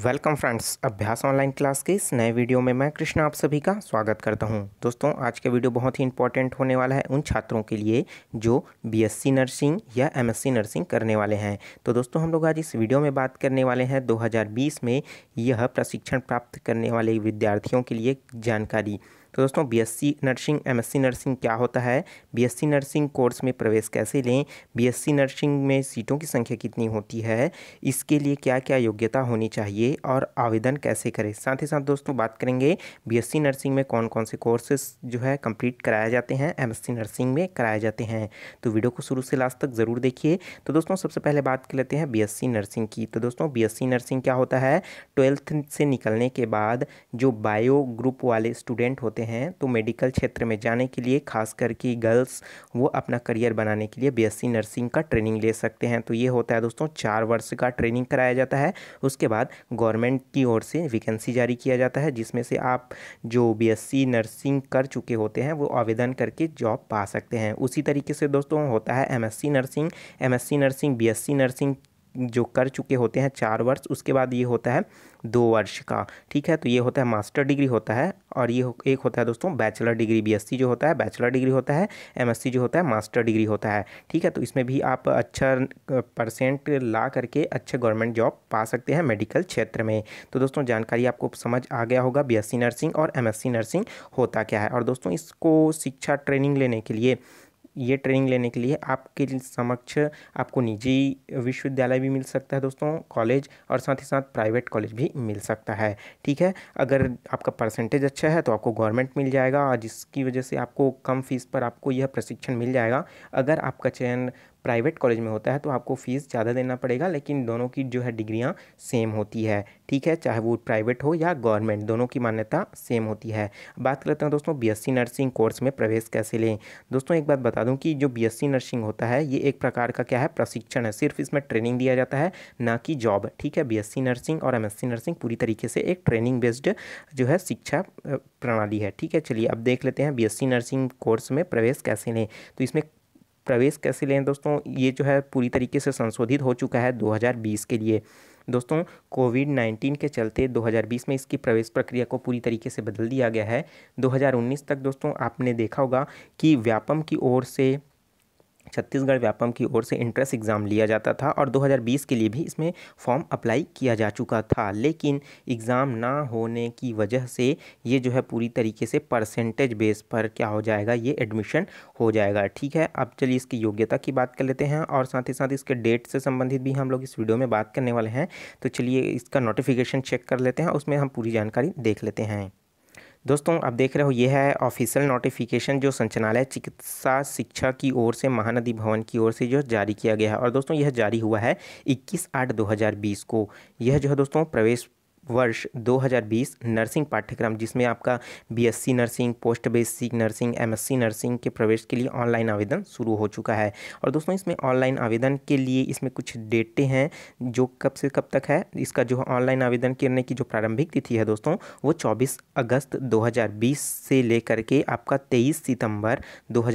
welcome friends Abhyas online class के इस नए वीडियो में मैं कृष्णा आप सभी का स्वागत करता हूं दोस्तों आज का वीडियो बहुत ही इंपॉर्टेंट होने वाला है उन छात्रों के लिए जो बीएससी नर्सिंग या एमएससी नर्सिंग करने वाले हैं तो दोस्तों हम लोग आज इस वीडियो में बात करने वाले हैं 2020 में यह प्रशिक्षण प्राप्त करने वाले विद्यार्थियों के लिए जानकारी तो दोस्तों बीएससी नर्सिंग एमएससी नर्सिंग क्या होता है बीएससी नर्सिंग कोर्स में प्रवेश कैसे लें बीएससी नर्सिंग में सीटों की संख्या कितनी होती है इसके लिए क्या क्या योग्यता होनी चाहिए और आवेदन कैसे करें साथ ही साथ दोस्तों बात करेंगे बी नर्सिंग में कौन कौन से कोर्सेस जो है कम्प्लीट कराए जाते हैं एम नर्सिंग में कराए जाते हैं तो वीडियो को शुरू से लास्ट तक ज़रूर देखिए तो दोस्तों सबसे पहले बात कर लेते हैं बी नर्सिंग की तो दोस्तों बी नर्सिंग क्या होता है ट्वेल्थ से निकलने के बाद जो बायो ग्रुप वाले स्टूडेंट होते करते हैं तो मेडिकल क्षेत्र में जाने के लिए खास करके गर्ल्स वो अपना करियर बनाने के लिए बीएससी नर्सिंग का ट्रेनिंग ले सकते हैं तो ये होता है दोस्तों चार वर्ष का ट्रेनिंग कराया जाता है उसके बाद गवर्नमेंट की ओर से वैकेंसी जारी किया जाता है जिसमें से आप जो बी नर्सिंग कर चुके होते हैं वो आवेदन करके जॉब पा सकते हैं उसी तरीके से दोस्तों होता है MSc nursing MSc nursing B nursing जो कर चुके होते हैं चार वर्ष उसके बाद ये होता है दो वर्ष का ठीक है तो ये होता है मास्टर डिग्री होता है और ये हो, एक होता है दोस्तों बैचलर डिग्री बीएससी जो होता है बैचलर डिग्री होता है एमएससी जो होता है मास्टर डिग्री होता है ठीक है तो इसमें भी आप अच्छा परसेंट ला करके अच्छे गवर्नमेंट जॉब पा सकते हैं मेडिकल क्षेत्र में तो दोस्तों जानकारी आपको समझ आ गया होगा बी नर्सिंग और एम नर्सिंग होता क्या है और दोस्तों इसको शिक्षा ट्रेनिंग लेने के लिए ये ट्रेनिंग लेने के लिए आपके समक्ष आपको निजी विश्वविद्यालय भी मिल सकता है दोस्तों कॉलेज और साथ ही साथ प्राइवेट कॉलेज भी मिल सकता है ठीक है अगर आपका परसेंटेज अच्छा है तो आपको गवर्नमेंट मिल जाएगा और जिसकी वजह से आपको कम फीस पर आपको यह प्रशिक्षण मिल जाएगा अगर आपका चयन प्राइवेट कॉलेज में होता है तो आपको फ़ीस ज़्यादा देना पड़ेगा लेकिन दोनों की जो है डिग्रियाँ सेम होती है ठीक है चाहे वो प्राइवेट हो या गवर्नमेंट दोनों की मान्यता सेम होती है बात कर लेते हैं दोस्तों बीएससी नर्सिंग कोर्स में प्रवेश कैसे लें दोस्तों एक बात बता दूँ कि जो बी नर्सिंग होता है ये एक प्रकार का क्या है प्रशिक्षण है सिर्फ इसमें ट्रेनिंग दिया जाता है ना कि जॉब ठीक है बी नर्सिंग और एम नर्सिंग पूरी तरीके से एक ट्रेनिंग बेस्ड जो है शिक्षा प्रणाली है ठीक है चलिए अब देख लेते हैं बी नर्सिंग कोर्स में प्रवेश कैसे लें तो इसमें प्रवेश कैसे लें दोस्तों ये जो है पूरी तरीके से संशोधित हो चुका है 2020 के लिए दोस्तों कोविड 19 के चलते 2020 में इसकी प्रवेश प्रक्रिया को पूरी तरीके से बदल दिया गया है 2019 तक दोस्तों आपने देखा होगा कि व्यापम की ओर से छत्तीसगढ़ व्यापम की ओर से इंट्रेंस एग्ज़ाम लिया जाता था और 2020 के लिए भी इसमें फॉर्म अप्लाई किया जा चुका था लेकिन एग्ज़ाम ना होने की वजह से ये जो है पूरी तरीके से परसेंटेज बेस पर क्या हो जाएगा ये एडमिशन हो जाएगा ठीक है अब चलिए इसकी योग्यता की बात कर लेते हैं और साथ ही साथ इसके डेट से संबंधित भी हम लोग इस वीडियो में बात करने वाले हैं तो चलिए इसका नोटिफिकेशन चेक कर लेते हैं उसमें हम पूरी जानकारी देख लेते हैं दोस्तों आप देख रहे हो यह है ऑफिशियल नोटिफिकेशन जो संचालय चिकित्सा शिक्षा की ओर से महानदी भवन की ओर से जो जारी किया गया है और दोस्तों यह जारी हुआ है 21 आठ 2020 को यह जो है दोस्तों प्रवेश वर्ष 2020 नर्सिंग पाठ्यक्रम जिसमें आपका BSc nursing post basic nursing MSc nursing के प्रवेश के लिए ऑनलाइन आवेदन शुरू हो चुका है और दोस्तों इसमें ऑनलाइन आवेदन के लिए इसमें कुछ डेटें हैं जो कब से कब तक है इसका जो ऑनलाइन आवेदन करने की जो प्रारंभिक तिथि है दोस्तों वो चौबीस अगस्त दो से लेकर के आपका तेईस सितंबर दो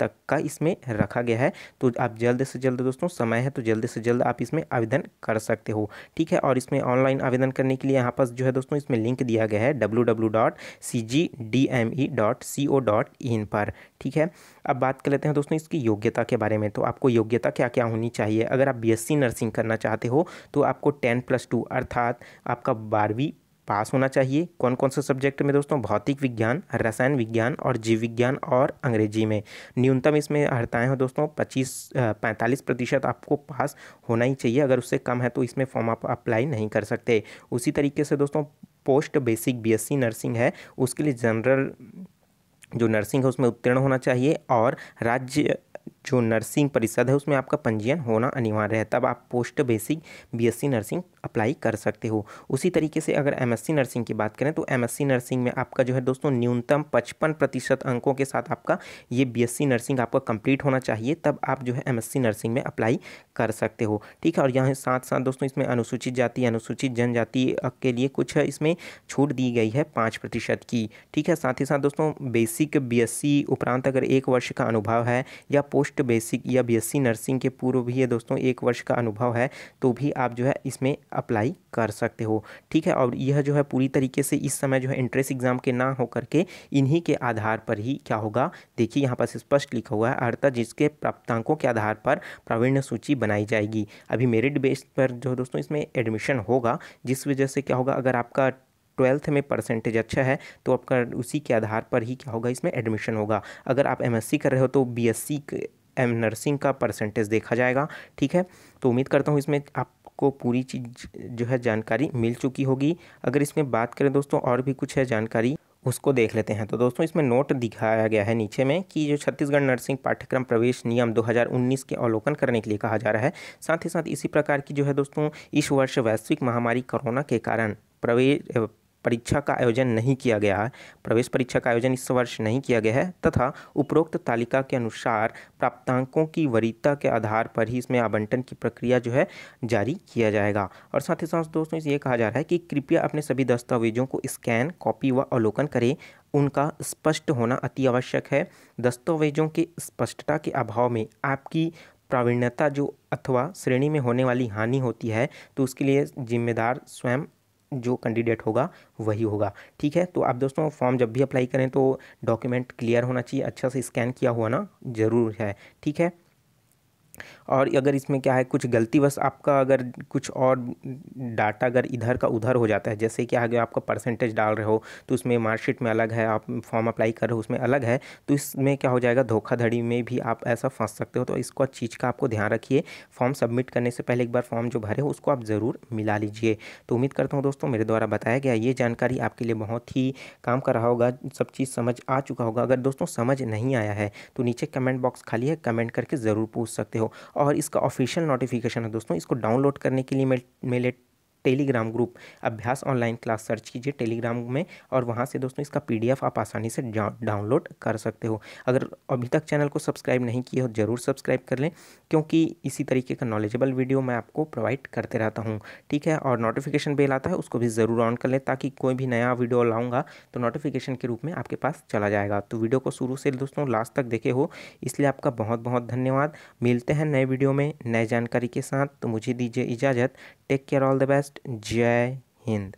तक का इसमें रखा गया है तो आप जल्द से जल्द दोस्तों समय है तो जल्द से जल्द आप इसमें आवेदन कर सकते हो ठीक है और इसमें ऑनलाइन आवेदन करने के लिए इसलिए यहाँ पर जो है दोस्तों इसमें लिंक दिया गया है W dot C G D M E dot C O dot in पर ठीक है अब बात कर लेते हैं दोस्तों इसकी योग्यता के बारे में तो आपको योग्यता क्या क्या होनी चाहिए अगर आप बीएससी नर्सिंग करना चाहते हो तो आपको टेन प्लस टू अर्थात आपका बारहवीं पास होना चाहिए कौन कौन से सब्जेक्ट में दोस्तों भौतिक विज्ञान रसायन विज्ञान और जीव विज्ञान और अंग्रेजी में न्यूनतम इसमें अर्ताएँ हो दोस्तों पच्चीस पैंतालीस प्रतिशत आपको पास होना ही चाहिए अगर उससे कम है तो इसमें फॉर्म आप अप्लाई नहीं कर सकते उसी तरीके से दोस्तों पोस्ट बेसिक बी नर्सिंग है उसके लिए जनरल जो नर्सिंग है उसमें उत्तीर्ण होना चाहिए और राज्य जो नर्सिंग परिषद है उसमें आपका पंजीयन होना अनिवार्य है तब आप post basic BSc nursing apply कर सकते हो उसी तरीके से अगर एमएससी नर्सिंग की बात करें तो एमएससी नर्सिंग में आपका जो है दोस्तों न्यूनतम पचपन प्रतिशत अंकों के साथ आपका ये बीएससी नर्सिंग आपका कंप्लीट होना चाहिए तब आप जो है एम नर्सिंग में अप्लाई कर सकते हो ठीक है और यहाँ साथ साथ दोस्तों इसमें अनुसूचित जाति अनुसूचित जनजाति के लिए कुछ इसमें छूट दी गई है पाँच प्रतिशत की ठीक है साथ ही साथ दोस्तों बेसिक बी उपरांत अगर एक वर्ष का अनुभव है या पोस्ट पोस्ट बेसिक या बीएससी नर्सिंग के पूर्व भी है दोस्तों एक वर्ष का अनुभव है तो भी आप जो है इसमें अप्लाई कर सकते हो ठीक है और यह जो है पूरी तरीके से इस समय जो है एंट्रेंस एग्ज़ाम के ना हो करके इन्हीं के आधार पर ही क्या होगा देखिए यहाँ पर स्पष्ट लिखा हुआ है अर्थात जिसके प्राप्तांकों के आधार पर प्रावीण्य सूची बनाई जाएगी अभी मेरिट बेस पर जो दोस्तों इसमें एडमिशन होगा जिस वजह से क्या होगा अगर आपका ट्वेल्थ में परसेंटेज अच्छा है तो आपका उसी के आधार पर ही क्या होगा इसमें एडमिशन होगा अगर आप एमएससी कर रहे हो तो बीएससी एम नर्सिंग का परसेंटेज देखा जाएगा ठीक है तो उम्मीद करता हूँ इसमें आपको पूरी चीज़ जो है जानकारी मिल चुकी होगी अगर इसमें बात करें दोस्तों और भी कुछ है जानकारी उसको देख लेते हैं तो दोस्तों इसमें नोट दिखाया गया है नीचे में कि जो छत्तीसगढ़ नर्सिंग पाठ्यक्रम प्रवेश नियम 2019 के अवलोकन करने के लिए कहा जा रहा है साथ ही साथ इसी प्रकार की जो है दोस्तों इस वर्ष वैश्विक महामारी कोरोना के कारण प्रवेश परीक्षा का आयोजन नहीं किया गया है प्रवेश परीक्षा का आयोजन इस वर्ष नहीं किया गया है तथा उपरोक्त तालिका के अनुसार प्राप्तांकों की वरीयता के आधार पर ही इसमें आवंटन की प्रक्रिया जो है जारी किया जाएगा और साथ ही साथ दोस्तों ये कहा जा रहा है कि कृपया अपने सभी दस्तावेजों को स्कैन कॉपी व अवलोकन करें उनका स्पष्ट होना अति आवश्यक है दस्तावेजों के स्पष्टता के अभाव में आपकी प्रावीण्यता जो अथवा श्रेणी में होने वाली हानि होती है तो उसके लिए जिम्मेदार स्वयं जो कैंडिडेट होगा वही होगा ठीक है तो आप दोस्तों फॉर्म जब भी अप्लाई करें तो डॉक्यूमेंट क्लियर होना चाहिए अच्छा से स्कैन किया हुआ ना ज़रूर है ठीक है और अगर इसमें क्या है कुछ गलती बस आपका अगर कुछ और डाटा अगर इधर का उधर हो जाता है जैसे कि आगे आपका परसेंटेज डाल रहे हो तो उसमें मार्कशीट में अलग है आप फॉर्म अप्लाई कर रहे हो उसमें अलग है तो इसमें क्या हो जाएगा धोखाधड़ी में भी आप ऐसा फंस सकते हो तो इसको चीज़ का आपको ध्यान रखिए फॉर्म सबमिट करने से पहले एक बार फॉर्म जो भरे हो उसको आप ज़रूर मिला लीजिए तो उम्मीद करता हूँ दोस्तों मेरे द्वारा बताया गया ये जानकारी आपके लिए बहुत ही काम कर रहा होगा सब चीज़ समझ आ चुका होगा अगर दोस्तों समझ नहीं आया है तो नीचे कमेंट बॉक्स खाली है कमेंट करके ज़रूर पूछ सकते हो और इसका ऑफिशियल नोटिफिकेशन है दोस्तों इसको डाउनलोड करने के लिए मैं मेरे Telegram group Abhyas online class search कीजिए टेलीग्राम में और वहाँ से दोस्तों इसका पीडीएफ आप आसानी से डाउनलोड कर सकते हो अगर अभी तक चैनल को सब्सक्राइब नहीं किया हो ज़रूर सब्सक्राइब कर लें क्योंकि इसी तरीके का नॉलेजेबल वीडियो मैं आपको प्रोवाइड करते रहता हूँ ठीक है और नोटिफिकेशन बेल आता है उसको भी ज़रूर ऑन कर लें ताकि कोई भी नया वीडियो लाऊंगा तो नोटिफिकेशन के रूप में आपके पास चला जाएगा तो वीडियो को शुरू से दोस्तों लास्ट तक देखे हो इसलिए आपका बहुत बहुत धन्यवाद मिलते हैं नए वीडियो में नए जानकारी के साथ तो मुझे दीजिए इजाज़त take care all the best podcast Jai Hind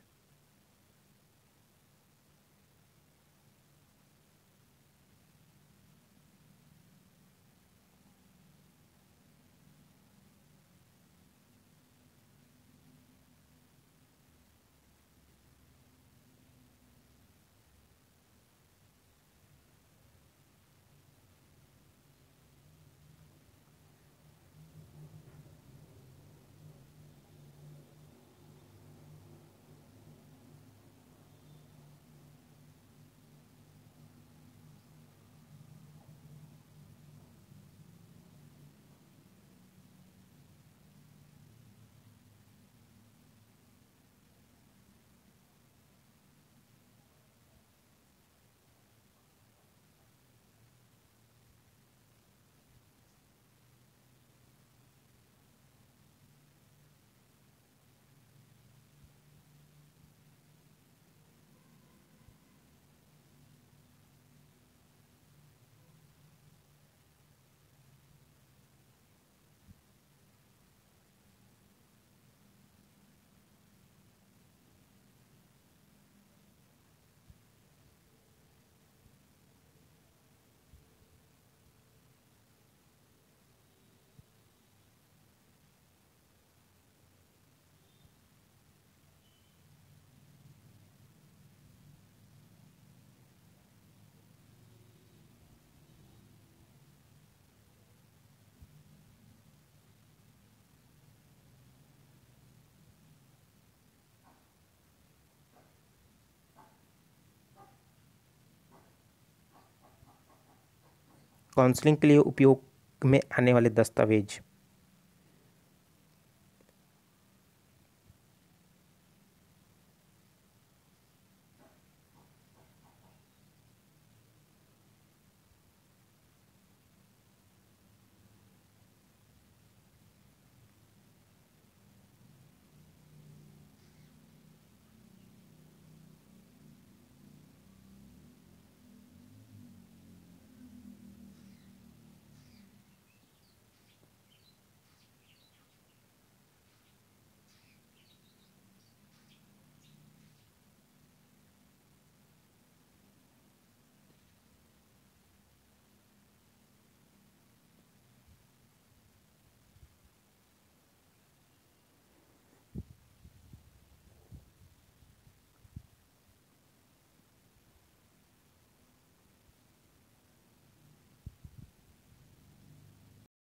counselling के लिए उपयोग में आने वाले दस्तावेज